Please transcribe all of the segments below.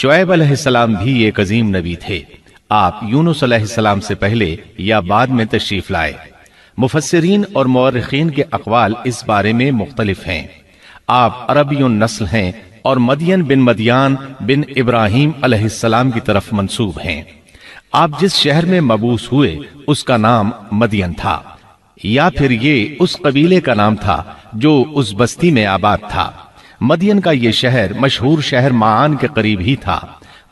शुएब अलैहिस्सलाम भी एक अजीम नबी थे आप यूनुस अलैहिस्सलाम से पहले या बाद में तशरीफ लाए मुफसरीन और मौरखीन के अकवाल इस बारे में मुख्तलिफ हैं आप अरबी नस्ल हैं और मदियन बिन मदियान बिन इब्राहिम अलैहिस्सलाम की तरफ मंसूब हैं आप जिस शहर में मबूस हुए उसका नाम मदियन था या फिर ये उस कबीले का नाम था जो उस बस्ती में आबाद था मदियन का ये शहर मशहूर शहर मान के करीब ही था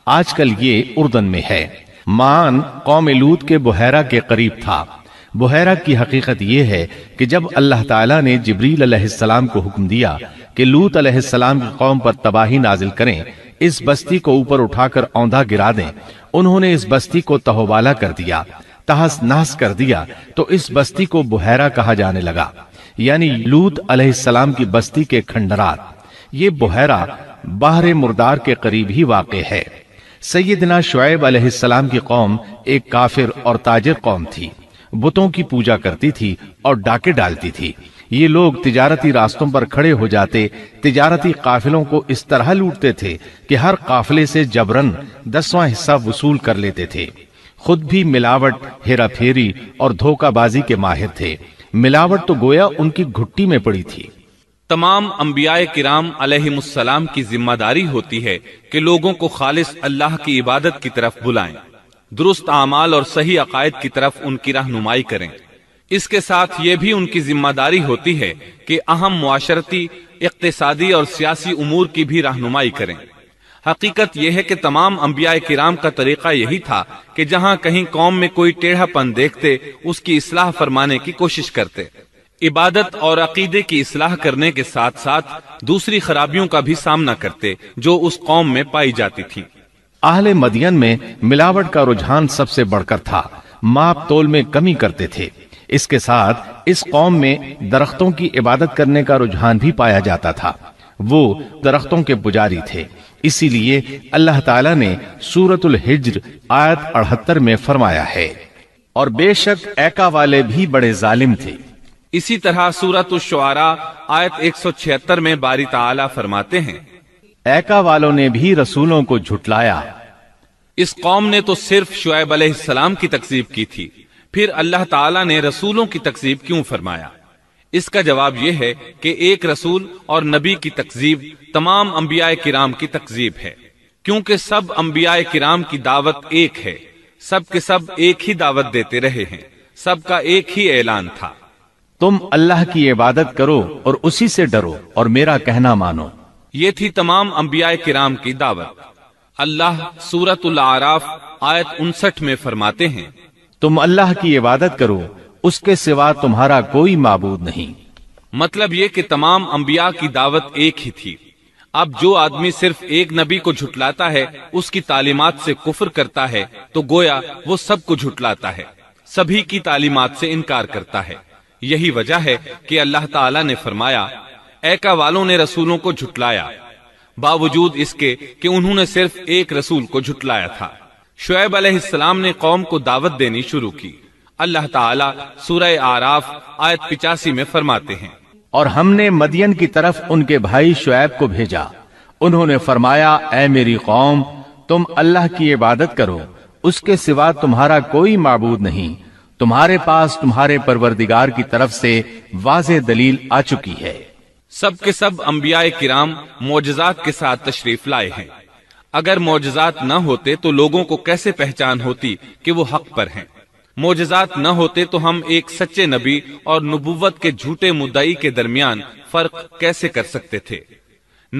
आजकल ये उर्दन में है मान कौम लूत के बुहरा के करीब था बुहरा की हकीकत यह है कि जब अल्लाह ताला ने जबरील को हुक्म दिया कि लूत अलैहिस्सलाम की कौम पर तबाही नाजिल करें इस बस्ती को ऊपर उठाकर औंधा गिरा दें उन्होंने इस बस्ती को तहोबाला कर दिया तहस नहस कर दिया तो इस बस्ती को बुहरा कहा जाने लगा यानी लूत अलैहिस्सलाम की बस्ती के खंडरात ये बुहरा बहर मुर्दार के करीब ही वाक़ है सैदना शुएब अलैहिस्सलाम की कौम एक काफिर और ताजर कौम थी बुतों की पूजा करती थी और डाके डालती थी ये लोग तिजारती रास्तों पर खड़े हो जाते तिजारती काफिलों को इस तरह लूटते थे कि हर काफिले से जबरन दसवां हिस्सा वसूल कर लेते थे खुद भी मिलावट हेरा फेरी और धोखाबाजी के माहिर थे मिलावट तो गोया उनकी घुट्टी में पड़ी थी तमाम अम्बिया किराम की जिम्मेदारी होती है कि लोगों को खालिश अल्लाह की इबादत की तरफ बुलाएं दुरुस्त आमाल और सही अकायद की तरफ उनकी रहनुमाई करें इसके साथ ये भी उनकी जिम्मेदारी होती है कि अहम माशरती इकतदी और सियासी उमूर की भी रहनुमाई करें हकीकत यह है कि तमाम अम्बिया किराम का तरीका यही था कि जहाँ कहीं कौम में कोई टेढ़ापन देखते उसकी इसलाह फरमाने की कोशिश करते इबादत और अकीदे की इसलाह करने के साथ साथ दूसरी खराबियों का भी सामना करते जो उस कौम में पाई जाती थी आहले मदियन में मिलावट का रुझान सबसे बढ़कर था माप तोल में कमी करते थे इसके साथ इस कौम में दरख्तों की इबादत करने का रुझान भी पाया जाता था वो दरख्तों के पुजारी थे इसीलिए अल्लाह ताला ने सूरतुल हिज्र आयत अड़हत्तर में फरमाया है और बेशक एका वाले भी बड़े जालिम थे इसी तरह सूरत शुआरा आयत 176 में बारी ताला फरमाते हैं एका वालों ने भी रसूलों को झुटलाया इस कौम ने तो सिर्फ शुएब अलैहिस्सलाम की तकसीब की थी फिर अल्लाह ताला ने रसूलों की तकसीब क्यों फरमाया इसका जवाब यह है कि एक रसूल और नबी की तकजीब तमाम अम्बिया किराम की तकजीब है क्योंकि सब अम्बिया किराम की दावत एक है सब के सब एक ही दावत देते रहे हैं सबका एक ही ऐलान था तुम अल्लाह की इबादत करो और उसी से डरो और मेरा कहना मानो ये थी तमाम अम्बिया किराम की दावत अल्लाह सूरत आराफ आयत उनसठ में फरमाते हैं तुम अल्लाह की इबादत करो उसके सिवा तुम्हारा कोई मबूद नहीं मतलब ये कि तमाम अम्बिया की दावत एक ही थी अब जो आदमी सिर्फ एक नबी को झुटलाता है उसकी तालीमत से कुफर करता है तो गोया वो सबको झुटलाता है सभी की तालीमत से इनकार करता है यही वजह है कि अल्लाह ताला ने फरमाया एका वालों ने रसूलों को झुटलाया बावजूद इसके कि उन्होंने सिर्फ एक रसूल को झुटलाया था शुएब अलैहिस्सलाम ने कौम को दावत देनी शुरू की अल्लाह ताला सूरह आराफ आयत पिचासी में फरमाते हैं और हमने मदियन की तरफ उनके भाई शुएब को भेजा उन्होंने फरमाया ए मेरी कौम तुम अल्लाह की इबादत करो उसके सिवा तुम्हारा कोई माबूद नहीं तुम्हारे पास तुम्हारे परवरदिगार की तरफ से वाज दलील आ चुकी है सब के सब अम्बिया किराम मोजात के साथ तशरीफ लाए हैं अगर मोजात न होते तो लोगों को कैसे पहचान होती कि वो हक पर हैं मोजात न होते तो हम एक सच्चे नबी और नबुवत के झूठे मुद्दई के दरमियान फर्क कैसे कर सकते थे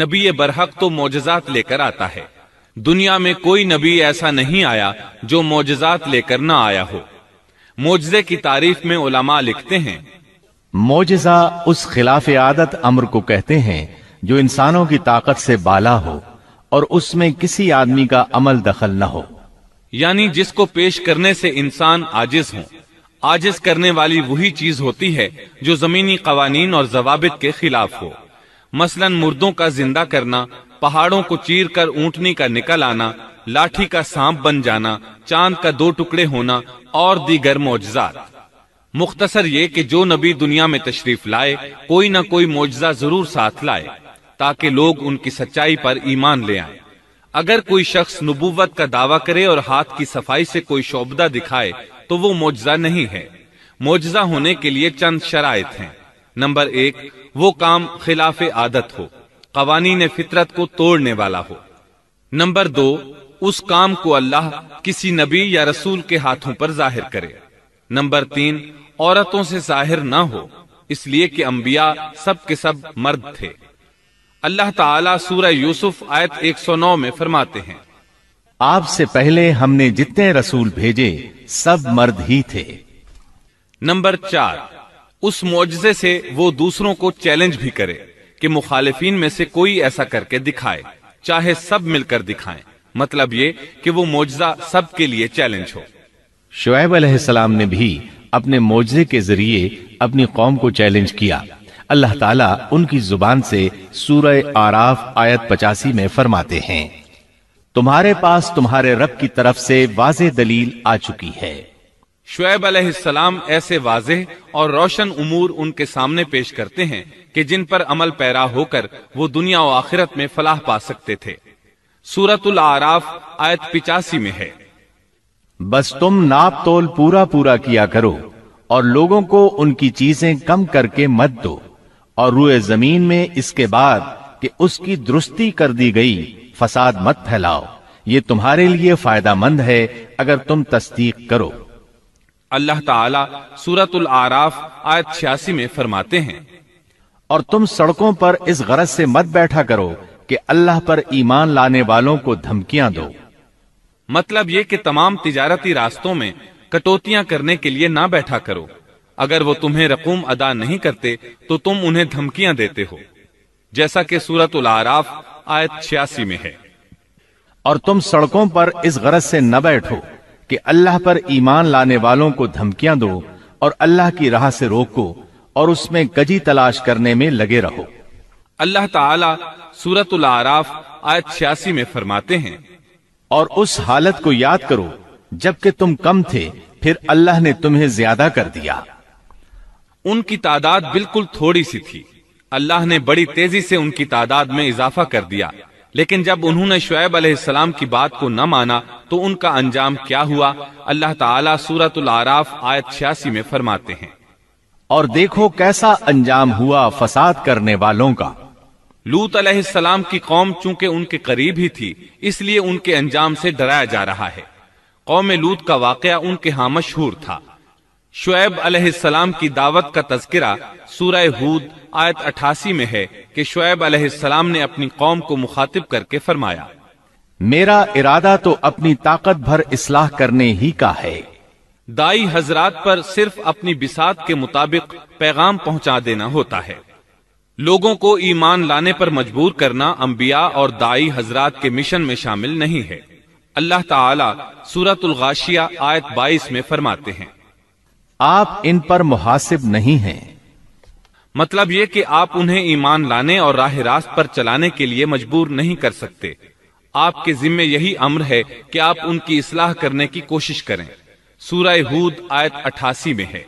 नबी बरहक तो मोजात लेकर आता है दुनिया में कोई नबी ऐसा नहीं आया जो मोजात लेकर ना आया हो मोजे की तारीफ में उलमा लिखते हैं मोजा उस खिलाफ आदत अमर को कहते हैं जो इंसानों की ताकत से बाला हो और उसमें किसी आदमी का अमल दखल न हो यानी जिसको पेश करने से इंसान आजिज हो आजिज करने वाली वही चीज होती है जो जमीनी कवानीन और जवाब के खिलाफ हो मसलन मुर्दों का जिंदा करना पहाड़ों को चीर कर ऊँटनी का निकल आना लाठी का सांप बन जाना चांद का दो टुकड़े होना और दीगर मोजात मुख्तसर ये कि जो नबी दुनिया में तशरीफ लाए कोई ना कोई मोजा जरूर साथ लाए ताकि लोग उनकी सच्चाई पर ईमान ले आए अगर कोई शख्स नबूवत का दावा करे और हाथ की सफाई से कोई शोबदा दिखाए तो वो मोजा नहीं है मोजा होने के लिए चंद शराय हैं नंबर एक वो काम खिलाफ आदत हो ने फितरत को तोड़ने वाला हो नंबर दो उस काम को अल्लाह किसी नबी या रसूल के हाथों पर जाहिर करे नंबर तीन औरतों से जाहिर ना हो इसलिए कि अंबिया सब के सब मर्द थे अल्लाह ताला सूरह यूसुफ आयत 109 में फरमाते हैं आपसे पहले हमने जितने रसूल भेजे सब मर्द ही थे नंबर चार उस मुआवजे से वो दूसरों को चैलेंज भी करे कि मुखालिफिन में से कोई ऐसा करके दिखाए चाहे सब मिलकर दिखाए मतलब ये कि वो मोजा सबके लिए चैलेंज हो शुएब अलैहिस्सलाम ने भी अपने मोजे के जरिए अपनी कौम को चैलेंज किया अल्लाह ताला उनकी जुबान से सूरह आराफ आयत पचासी में फरमाते हैं तुम्हारे पास तुम्हारे रब की तरफ से वाज दलील आ चुकी है शुएब अलैहिस्सलाम ऐसे वाजह और रोशन उमूर उनके सामने पेश करते हैं कि जिन पर अमल पैरा होकर वो दुनिया और आखिरत में फलाह पा सकते थे सूरतुल आराफ आयत पिचासी में है बस तुम नाप तोल पूरा पूरा किया करो और लोगों को उनकी चीजें कम करके मत दो और रुए जमीन में इसके बाद कि उसकी दुरुस्ती कर दी गई फसाद मत फैलाओ ये तुम्हारे लिए फायदा मंद है अगर तुम तस्दीक करो अल्लाह ताला सूरतुल आराफ आयत छियासी में फरमाते हैं और तुम सड़कों पर इस गरज से मत बैठा करो कि अल्लाह पर ईमान लाने वालों को धमकियां दो मतलब ये कि तमाम तिजारती रास्तों में कटौतियां करने के लिए ना बैठा करो अगर वो तुम्हें रकूम अदा नहीं करते तो तुम उन्हें धमकियां देते हो जैसा कि सूरत आराफ आयत छियासी में है और तुम सड़कों पर इस गरज से न बैठो कि अल्लाह पर ईमान लाने वालों को धमकियां दो और अल्लाह की राह से रोको और उसमें गजी तलाश करने में लगे रहो अल्लाह ताला सूरत आराफ आयत छियासी में फरमाते हैं और उस हालत को याद करो जबकि तुम कम थे फिर अल्लाह ने तुम्हें ज्यादा कर दिया उनकी तादाद बिल्कुल थोड़ी सी थी अल्लाह ने बड़ी तेजी से उनकी तादाद में इजाफा कर दिया लेकिन जब उन्होंने शुएब अलैहिस्सलाम की बात को न माना तो उनका अंजाम क्या हुआ अल्लाह ताला सूरतुल आराफ आयत छियासी में फरमाते हैं और देखो कैसा अंजाम हुआ फसाद करने वालों का लूत अलैहिस्सलाम की कौम चूंकि उनके करीब ही थी इसलिए उनके अंजाम से डराया जा रहा है कौम लूत का वाकया उनके यहाँ मशहूर था शुएब अलैहिस्सलाम की दावत का तस्करा सूरह हूद आयत अठासी में है कि शुएब अलैहिस्सलाम ने अपनी कौम को मुखातिब करके फरमाया मेरा इरादा तो अपनी ताकत भर इसलाह करने ही का है दाई हजरात पर सिर्फ अपनी बिसात के मुताबिक पैगाम पहुंचा देना होता है लोगों को ईमान लाने पर मजबूर करना अंबिया और दाई हजरात के मिशन में शामिल नहीं है अल्लाह ताला सूरतुल गाशिया आयत 22 में फरमाते हैं आप इन पर मुहासिब नहीं हैं मतलब ये कि आप उन्हें ईमान लाने और राह रास्त पर चलाने के लिए मजबूर नहीं कर सकते आपके जिम्मे यही अम्र है कि आप उनकी इसलाह करने की कोशिश करें सूरह हूद आयत अठासी में है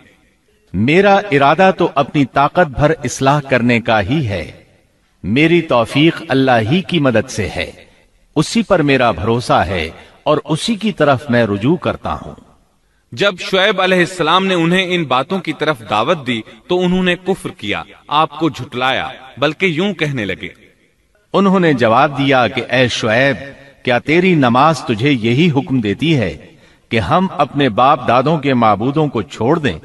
मेरा इरादा तो अपनी ताकत भर इसलाह करने का ही है मेरी तौफीक अल्लाह ही की मदद से है उसी पर मेरा भरोसा है और उसी की तरफ मैं रुजू करता हूं जब शुएब अलैहिस्सलाम ने उन्हें इन बातों की तरफ दावत दी तो उन्होंने कुफर किया आपको झुटलाया बल्कि यूं कहने लगे उन्होंने जवाब दिया कि ए शुएब क्या तेरी नमाज तुझे यही हुक्म देती है कि हम अपने बाप दादों के मबूदों को छोड़ दें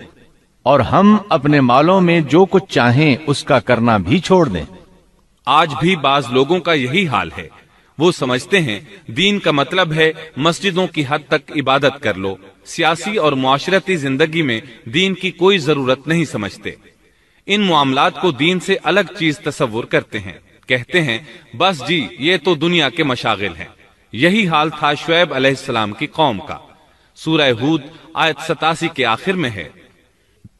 और हम अपने मालों में जो कुछ चाहें उसका करना भी छोड़ दें आज भी बाज लोगों का यही हाल है वो समझते हैं दीन का मतलब है मस्जिदों की हद तक इबादत कर लो सियासी और माशरती जिंदगी में दीन की कोई जरूरत नहीं समझते इन मामला को दीन से अलग चीज तस्वुर करते हैं कहते हैं बस जी ये तो दुनिया के मशागिल हैं यही हाल था शुएब अलैहिस्सलाम की कौम का सूरह हूद आयत सतासी के आखिर में है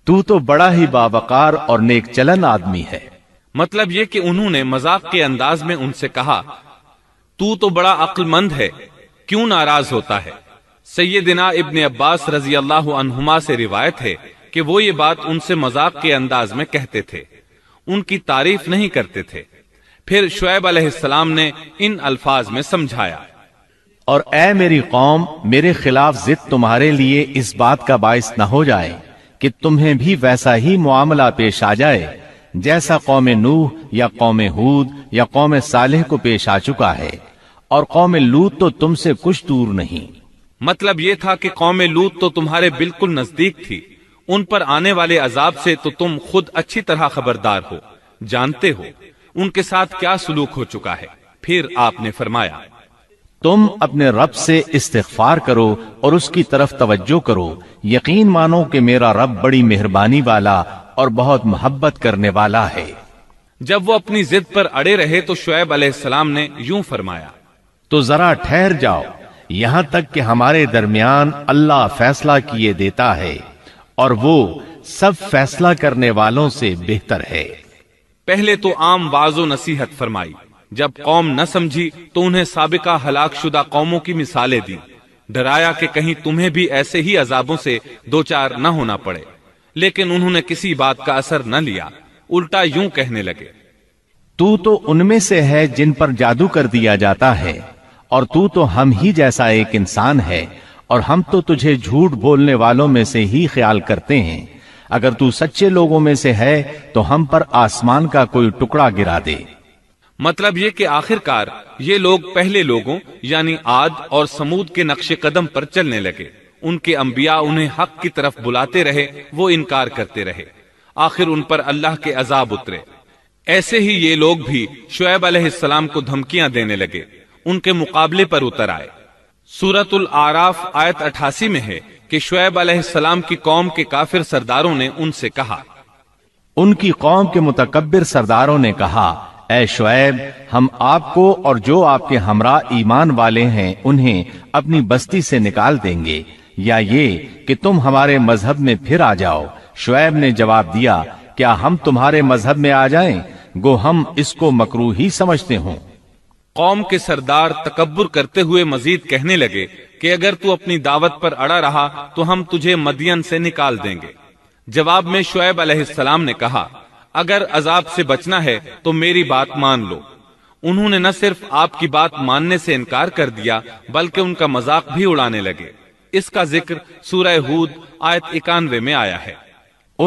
तू तो बड़ा ही बावकार और नेक चलन आदमी है मतलब ये कि उन्होंने मजाक के अंदाज में उनसे कहा तू तो बड़ा अक्लमंद है क्यों नाराज होता है सैदिना इबन अब्बास रजी अल्लाह से रिवायत है कि वो ये बात उनसे मजाक के अंदाज में कहते थे उनकी तारीफ नहीं करते थे फिर शुएब अलैहिस्सलाम ने इन अल्फाज में समझाया और ए मेरी कौम मेरे खिलाफ जिद तुम्हारे लिए इस बात का बायस न हो जाए कि तुम्हें भी वैसा ही मामला पेश आ जाए जैसा कौम नूह या कौम हूद या कौम सालेह को पेश आ चुका है और कौम लूत तो तुमसे कुछ दूर नहीं मतलब ये था कि कौम लूत तो तुम्हारे बिल्कुल नजदीक थी उन पर आने वाले अजाब से तो तुम खुद अच्छी तरह खबरदार हो जानते हो उनके साथ क्या सलूक हो चुका है फिर आपने फरमाया तुम अपने रब से इस्तफार करो और उसकी तरफ तवज्जो करो यकीन मानो कि मेरा रब बड़ी मेहरबानी वाला और बहुत मोहब्बत करने वाला है जब वो अपनी जिद पर अड़े रहे तो शुएब अलैहिस्सलाम ने यूं फरमाया तो जरा ठहर जाओ यहां तक कि हमारे दरमियान अल्लाह फैसला किए देता है और वो सब फैसला करने वालों से बेहतर है पहले तो आम वाजो नसीहत फरमाई जब कौम न समझी तो उन्हें सबका हलाक शुदा कौमों की मिसालें दी डराया कि कहीं तुम्हें भी ऐसे ही अजाबों से दो चार न होना पड़े लेकिन उन्होंने किसी बात का असर न लिया उल्टा यूं कहने लगे तू तो उनमें से है जिन पर जादू कर दिया जाता है और तू तो हम ही जैसा एक इंसान है और हम तो तुझे झूठ बोलने वालों में से ही ख्याल करते हैं अगर तू सच्चे लोगों में से है तो हम पर आसमान का कोई टुकड़ा गिरा दे मतलब ये कि आखिरकार ये लोग पहले लोगों यानी आद और समूद के नक्शे कदम पर चलने लगे उनके अंबिया उन्हें हक की तरफ बुलाते रहे वो इनकार करते रहे आखिर उन पर अल्लाह के अजाब उतरे ऐसे ही ये लोग भी शुएब अलैहिस्सलाम को धमकियां देने लगे उनके मुकाबले पर उतर आए सूरत आराफ आयत अठासी में है कि शुएब अलैहिस्सलाम की कौम के काफिर सरदारों ने उनसे कहा उनकी कौम के मुतकबिर सरदारों ने कहा ए शुएब हम आपको और जो आपके हमरा ईमान वाले हैं उन्हें अपनी बस्ती से निकाल देंगे या ये कि तुम हमारे मजहब में फिर आ जाओ शुएब ने जवाब दिया क्या हम तुम्हारे मजहब में आ जाएं? गो हम इसको मकरू ही समझते हों कौम के सरदार तकबर करते हुए मजीद कहने लगे कि अगर तू अपनी दावत पर अड़ा रहा तो हम तुझे मदियन से निकाल देंगे जवाब में शुएब अलैहिस्सलाम ने कहा अगर अजाब से बचना है तो मेरी बात मान लो उन्होंने न सिर्फ आपकी बात मानने से इनकार कर दिया बल्कि उनका मजाक भी उड़ाने लगे इसका जिक्र सूरह हूद आयत इक्यानवे में आया है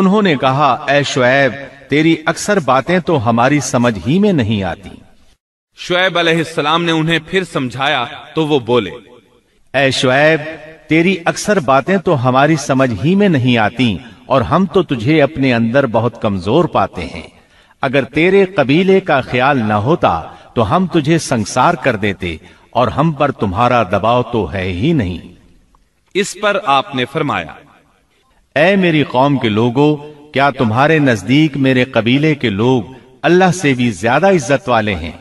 उन्होंने कहा ए शुएब तेरी अक्सर बातें तो हमारी समझ ही में नहीं आती शुएब अलैहिस्सलाम ने उन्हें फिर समझाया तो वो बोले ए शुएब तेरी अक्सर बातें तो हमारी समझ ही में नहीं आती और हम तो तुझे अपने अंदर बहुत कमजोर पाते हैं अगर तेरे कबीले का ख्याल न होता तो हम तुझे संसार कर देते और हम पर तुम्हारा दबाव तो है ही नहीं इस पर आपने फरमाया ऐ मेरी कौम के लोगों क्या तुम्हारे नजदीक मेरे कबीले के लोग अल्लाह से भी ज्यादा इज्जत वाले हैं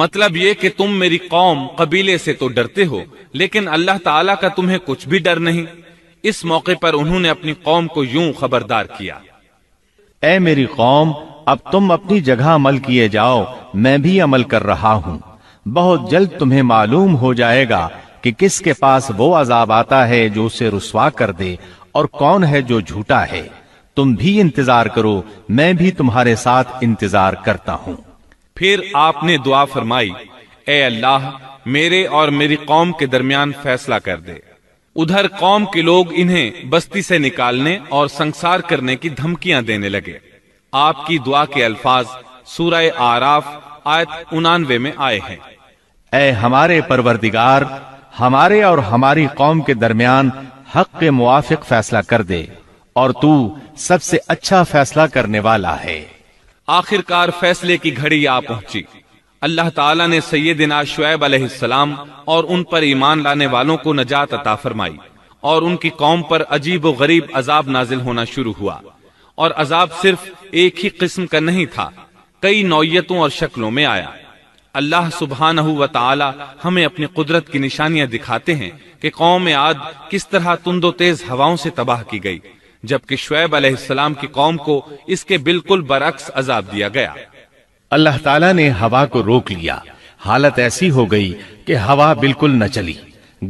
मतलब ये कि तुम मेरी कौम कबीले से तो डरते हो लेकिन अल्लाह ताला का तुम्हें कुछ भी डर नहीं इस मौके पर उन्होंने अपनी कौम को यूं खबरदार किया ए मेरी कौम अब तुम अपनी जगह अमल किए जाओ मैं भी अमल कर रहा हूँ बहुत जल्द तुम्हें मालूम हो जाएगा कि किसके पास वो अजाब आता है जो उसे रुसवा कर दे और कौन है जो झूठा है तुम भी इंतजार करो मैं भी तुम्हारे साथ इंतजार करता हूँ फिर आपने दुआ फरमाई ए अल्लाह मेरे और मेरी कौम के दरमियान फैसला कर दे उधर कौम के लोग इन्हें बस्ती से निकालने और संसार करने की धमकियां देने लगे आपकी दुआ के अल्फाज सूरह आराफ आयत उनानवे में आए हैं ए हमारे परवरदिगार हमारे और हमारी कौम के दरमियान हक के मुआफिक फैसला कर दे और तू सबसे अच्छा फैसला करने वाला है आखिरकार फैसले की घड़ी आ पहुंची अल्लाह ताला ने सैदिना शुएब अलैहिस्सलाम और उन पर ईमान लाने वालों को नजात अता फरमाई और उनकी कौम पर अजीब गरीब अजाब नाजिल होना शुरू हुआ और अजाब सिर्फ एक ही किस्म का नहीं था कई नौयतों और शक्लों में आया अल्लाह सुबहान व हमें अपनी कुदरत की निशानियां दिखाते हैं कि कौम आद किस तरह तुंदो तेज हवाओं से तबाह की गई जबकि शुएब अलैहिस्सलाम की कौम को इसके बिल्कुल बरक्स अजाब दिया गया अल्लाह ताला ने हवा को रोक लिया हालत ऐसी हो गई कि हवा बिल्कुल न चली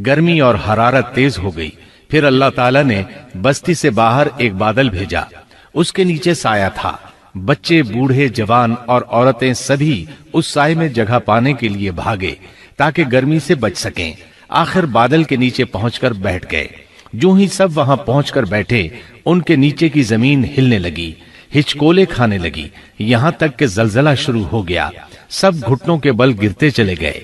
गर्मी और हरारत तेज हो गई फिर अल्लाह ताला ने बस्ती से बाहर एक बादल भेजा उसके नीचे साया था बच्चे बूढ़े जवान और औरतें सभी उस साय में जगह पाने के लिए भागे ताकि गर्मी से बच सकें आखिर बादल के नीचे पहुंचकर बैठ गए जो ही सब वहां पहुंचकर बैठे उनके नीचे की जमीन हिलने लगी हिचकोले खाने लगी यहां तक कि जलजला शुरू हो गया सब घुटनों के बल गिरते चले गए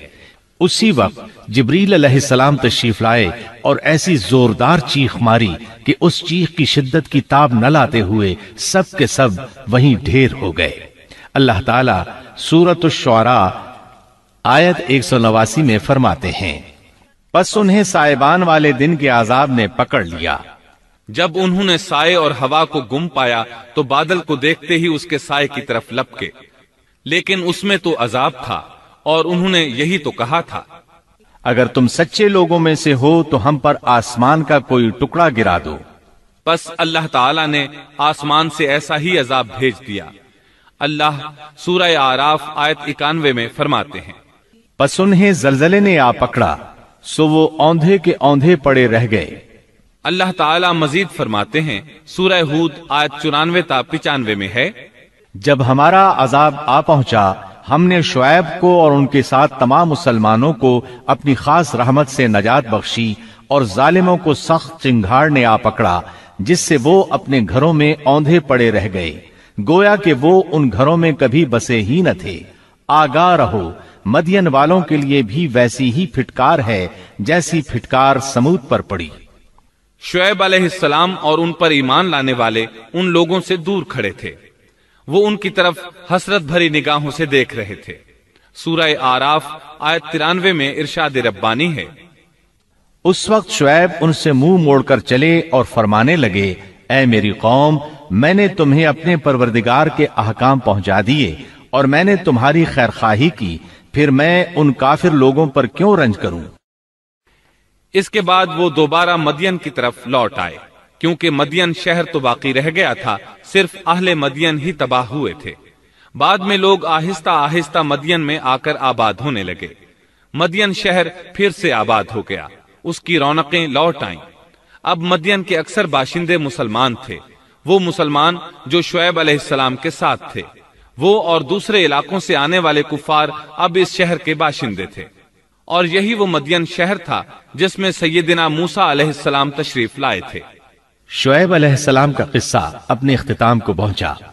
उसी वक्त जबरील सलाम तशरीफ लाए और ऐसी जोरदार चीख मारी कि उस चीख की शिद्दत की ताब न लाते हुए सब के सब वहीं ढेर हो गए अल्लाह ताला सूरत शुरा आयत एक सौ नवासी में फरमाते हैं बस उन्हें साइबान वाले दिन के आजाब ने पकड़ लिया जब उन्होंने साय और हवा को गुम पाया तो बादल को देखते ही उसके साय की तरफ लपके लेकिन उसमें तो अजाब था और उन्होंने यही तो कहा था अगर तुम सच्चे लोगों में से हो तो हम पर आसमान का कोई टुकड़ा गिरा दो बस अल्लाह ताला ने आसमान से ऐसा ही अजाब भेज दिया अल्लाह सूरह आराफ आयत इक्यानवे में फरमाते हैं बस उन्हें जलजले ने आ पकड़ा सो वो औंधे के औंधे पड़े रह गए अल्लाह ताला मजीद फरमाते हैं सूरह हूद आज चुरानवे ता पिचानवे में है जब हमारा अजाब आ पहुंचा हमने शुएब को और उनके साथ तमाम मुसलमानों को अपनी खास रहमत से नजात बख्शी और जालिमों को सख्त चिंगाड़ ने आ पकड़ा जिससे वो अपने घरों में औंधे पड़े रह गए गोया के वो उन घरों में कभी बसे ही न थे आगा रहो मदियन वालों के लिए भी वैसी ही फिटकार है जैसी फिटकार समूद पर पड़ी शुएब अलैहिस्सलाम और उन पर ईमान लाने वाले उन लोगों से दूर खड़े थे वो उनकी तरफ हसरत भरी निगाहों से देख रहे थे सूरह आराफ आयत तिरानवे में इरशाद रब्बानी है उस वक्त शुएब उनसे मुंह मोड़कर चले और फरमाने लगे ऐ मेरी कौम मैंने तुम्हें अपने परवरदिगार के अहकाम पहुंचा दिए और मैंने तुम्हारी खैरखाही की फिर मैं उन काफिर लोगों पर क्यों रंज करूं इसके बाद वो दोबारा मदियन की तरफ लौट आए क्योंकि मदियन शहर तो बाकी रह गया था सिर्फ अहले मदियन ही तबाह हुए थे बाद में लोग आहिस्ता आहिस्ता मदियन में आकर आबाद होने लगे मदियन शहर फिर से आबाद हो गया उसकी रौनकें लौट आईं। अब मदियन के अक्सर बाशिंदे मुसलमान थे वो मुसलमान जो शुएब अलैहिस्सलाम के साथ थे वो और दूसरे इलाकों से आने वाले कुफार अब इस शहर के बाशिंदे थे और यही वो मदियन शहर था जिसमें सैदिना मूसा तशरीफ लाए थे शुएब अलैहिस्सलाम का किस्सा अपने अख्ताम को पहुंचा